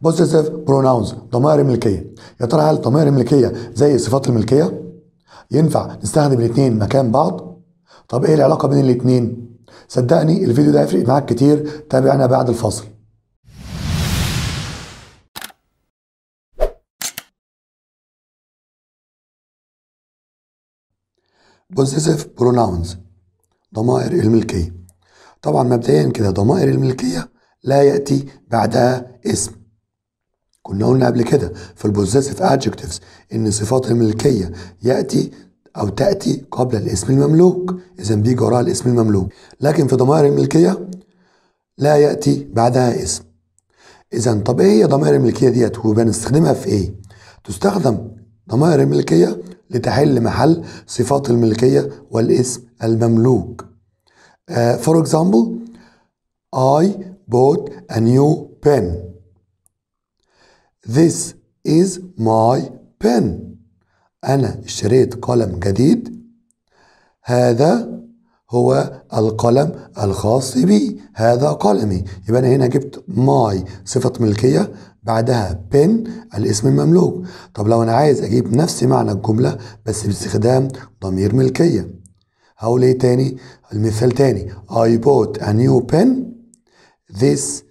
بوزيتيف بروناونز ضمائر ملكيه يا ترى هل ضمائر ملكيه زي صفات الملكيه ينفع نستخدم الاثنين مكان بعض طب ايه العلاقه بين الاثنين صدقني الفيديو ده هيفرق معاك كتير تابعنا بعد الفاصل بوزيتيف بروناونز ضمائر الملكية طبعا مبدئيا كده ضمائر الملكية لا يأتي بعدها اسم كنا قلنا قبل كده في البوزيسيف ادجكتيفز ان صفات الملكيه ياتي او تاتي قبل الاسم المملوك اذا بيجي وراها الاسم المملوك لكن في ضمائر الملكيه لا ياتي بعدها اسم اذا طب ايه هي ضمائر الملكيه ديت وبنستخدمها في ايه تستخدم ضمائر الملكيه لتحل محل صفات الملكيه والاسم المملوك uh, آه، اكزامبل I bought a new pen This is my pen أنا اشتريت قلم جديد هذا هو القلم الخاص بي هذا قلمي يبقى أنا هنا جبت ماي صفة ملكية بعدها بن الاسم المملوك طب لو أنا عايز أجيب نفس معنى الجملة بس باستخدام ضمير ملكية هقول إيه تاني المثال تاني I bought a new pen this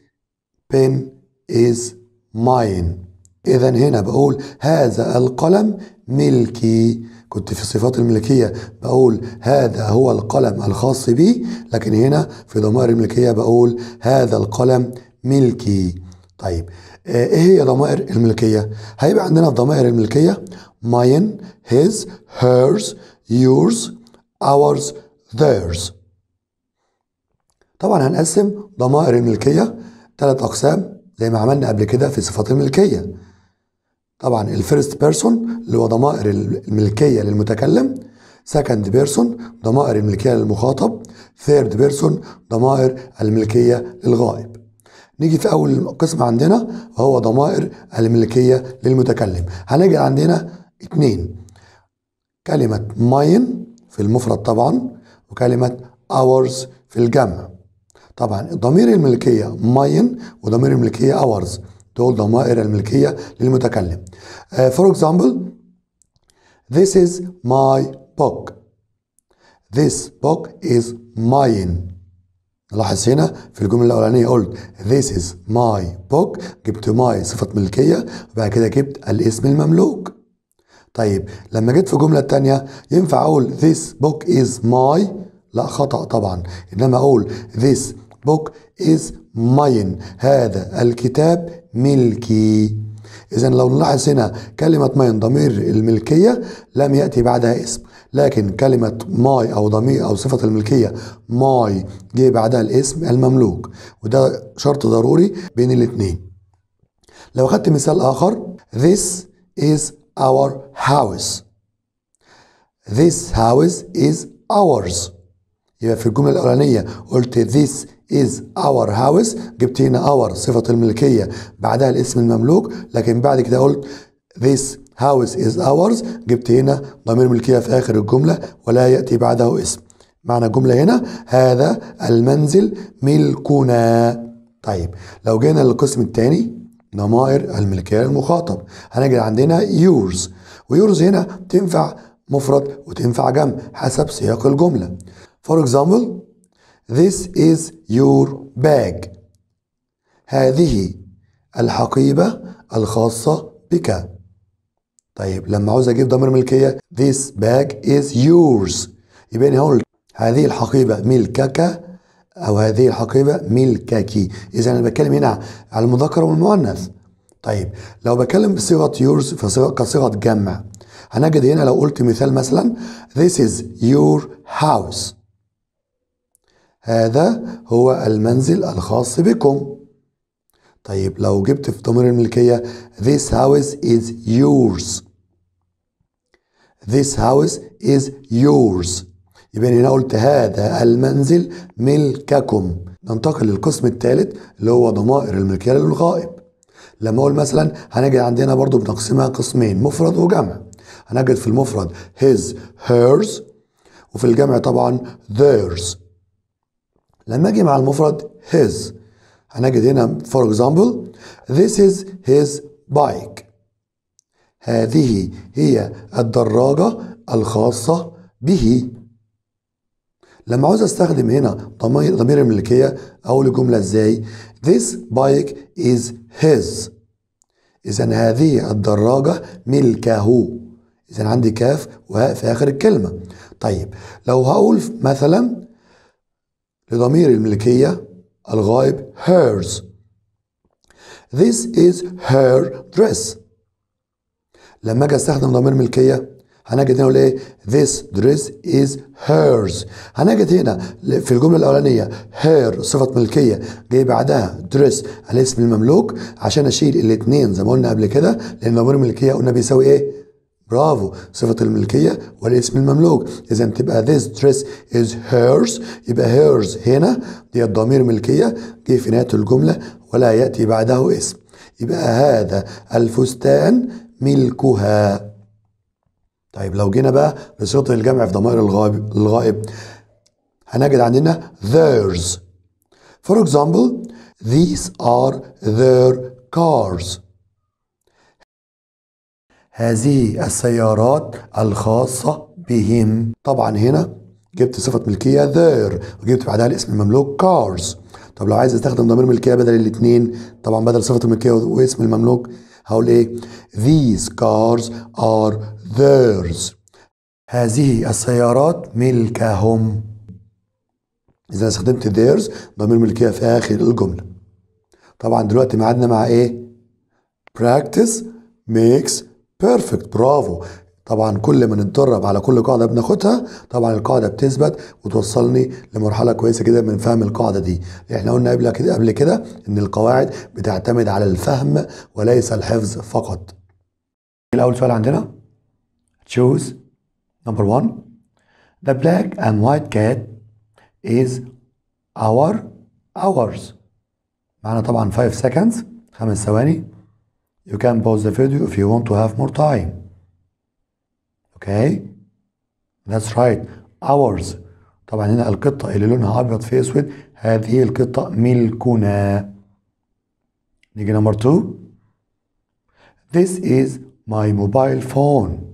pen is ماين إذا هنا بقول هذا القلم ملكي كنت في صفات الملكية بقول هذا هو القلم الخاص بي لكن هنا في ضمائر الملكية بقول هذا القلم ملكي طيب آه، ايه هي ضمائر الملكية؟ هيبقى عندنا في ضمائر الملكية ماين هيز هيرز يورز اورز theirs طبعا هنقسم ضمائر الملكية ثلاث أقسام زي ما عملنا قبل كده في صفات الملكيه طبعا الفيرست بيرسون اللي هو ضمائر الملكيه للمتكلم سكند بيرسون ضمائر الملكيه للمخاطب ثيرد بيرسون ضمائر الملكيه للغائب نيجي في اول قسم عندنا وهو ضمائر الملكيه للمتكلم هنجد عندنا اتنين كلمه ماين في المفرد طبعا وكلمه ours في الجمع طبعا ضمير الملكية ماين وضمير الملكية اورز دول ضمائر الملكية للمتكلم uh, for example this is my book this book is mine لاحظ هنا في الجملة الأولانية قلت this is my book جبت my صفة ملكية وبعد كده جبت الاسم المملوك طيب لما جيت في الجملة الثانية ينفع أقول this book is my لا خطأ طبعا إنما أقول this book is mine هذا الكتاب ملكي إذا لو نلاحظ هنا كلمة ماين ضمير الملكية لم يأتي بعدها اسم لكن كلمة ماي أو ضمير أو صفة الملكية ماي جه بعدها الاسم المملوك وده شرط ضروري بين الاثنين لو خدت مثال آخر This is our house This house is ours يبقى في الجملة الأولانية قلت this is our house جبت هنا our صفة الملكية بعدها الاسم المملوك لكن بعد كده قلت this house is ours جبت هنا ضمير ملكية في آخر الجملة ولا يأتي بعده اسم معنى الجملة هنا هذا المنزل ملكنا طيب لو جينا للقسم الثاني ضمائر الملكية المخاطب هنجد عندنا يورز ويورز هنا تنفع مفرد وتنفع جمع حسب سياق الجملة For example, this is your bag. هذه الحقيبة الخاصة بك. طيب لما عاوز أجيب ضمير ملكية this bag is yours يبقى أنا هقول هذه الحقيبة ملكك أو هذه الحقيبة ملكك إذا أنا بتكلم هنا على المذكر والمؤنث طيب لو بتكلم بصيغة yours فصيغة كصيغة جمع هنجد هنا لو قلت مثال مثلا this is your house هذا هو المنزل الخاص بكم طيب لو جبت في ضمير الملكية This house is yours This house is yours يبقى هنا قلت هذا المنزل ملككم ننتقل للقسم الثالث اللي هو ضمائر الملكية للغائب لما اقول مثلا هنجد عندنا برضو بنقسمها قسمين مفرد وجمع هنجد في المفرد his hers وفي الجمع طبعا theirs لما اجي مع المفرد his هنجد هنا for example this is his bike هذه هي الدراجة الخاصة به لما عاوز استخدم هنا ضمير الملكية اقول الجملة ازاي this bike is his اذا هذه الدراجة ملكه اذا عندي كاف وهاء في اخر الكلمة طيب لو هقول مثلا لضمير الملكية الغائب hers This is her dress لما اجي استخدم ضمير ملكيه هنجد هنا اقول ايه this dress is hers هنجد هنا في الجمله الاولانيه her صفه ملكيه جاي بعدها dress الاسم المملوك عشان اشيل الاثنين زي ما قلنا قبل كده لان ضمير الملكيه قلنا بيساوي ايه برافو صفة الملكية والاسم المملوك إذا تبقى this dress is hers يبقى hers هنا دي الضمير ملكية جه في نهاية الجملة ولا يأتي بعده اسم يبقى هذا الفستان ملكها طيب لو جينا بقى لصيغة الجمع في ضمائر الغائب, الغائب هنجد عندنا theirs for example these are their cars هذه السيارات الخاصة بهم طبعا هنا جبت صفة ملكية ذير وجبت بعدها الاسم المملوك كارز طب لو عايز استخدم ضمير ملكية بدل الاثنين طبعا بدل صفة الملكية واسم المملوك هقول ايه these cars are theirs هذه السيارات ملكهم اذا استخدمت theirs ضمير ملكية في اخر الجملة طبعا دلوقتي ميعادنا مع ايه practice makes بيرفكت برافو طبعا كل ما نتدرب على كل قاعده بناخدها طبعا القاعده بتثبت وتوصلني لمرحله كويسه جدا من فهم القاعده دي احنا قلنا قبل كده قبل كده ان القواعد بتعتمد على الفهم وليس الحفظ فقط إيه الاول سؤال عندنا choose number 1 the black and white cat is our hours معنا طبعا 5 seconds 5 ثواني You can pause the video if you want to have more time. Okay? That's right. Ours. طبعا هنا القطة اللي لونها أبيض في أسود هذه القطة ملكنا. نيجي نمبر 2. This is my mobile phone.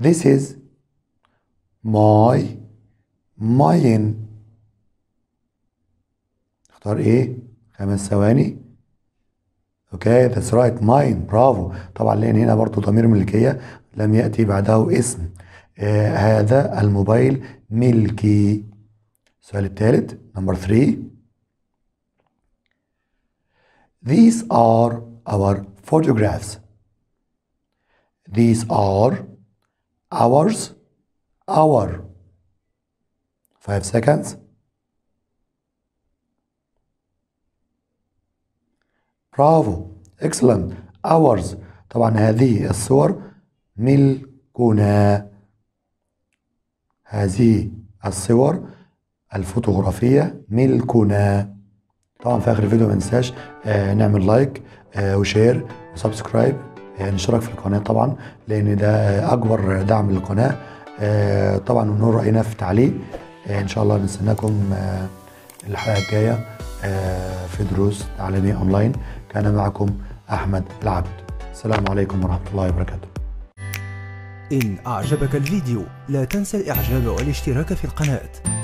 This is my mine. اختار ايه؟ خمس ثواني. اوكي ذاتس رايت ماين برافو طبعا لان هنا برضو ضمير ملكيه لم ياتي بعده اسم آه هذا الموبايل ملكي السؤال الثالث نمبر 3 These are our photographs These are ours our 5 seconds برافو اكسلنت اورز طبعا هذه الصور ملكنا هذه الصور الفوتوغرافية ملكنا طبعا في اخر الفيديو ما ننساش آه نعمل لايك آه وشير وسبسكرايب آه نشترك في القناة طبعا لان ده اكبر دعم للقناة آه طبعا ونور رأينا في تعليق آه ان شاء الله نستناكم آه الحلقة الجاية آه في دروس تعليمية اونلاين كان معكم أحمد العبد السلام عليكم ورحمة الله وبركاته إن أعجبك الفيديو لا تنسى الإعجاب والاشتراك في القناة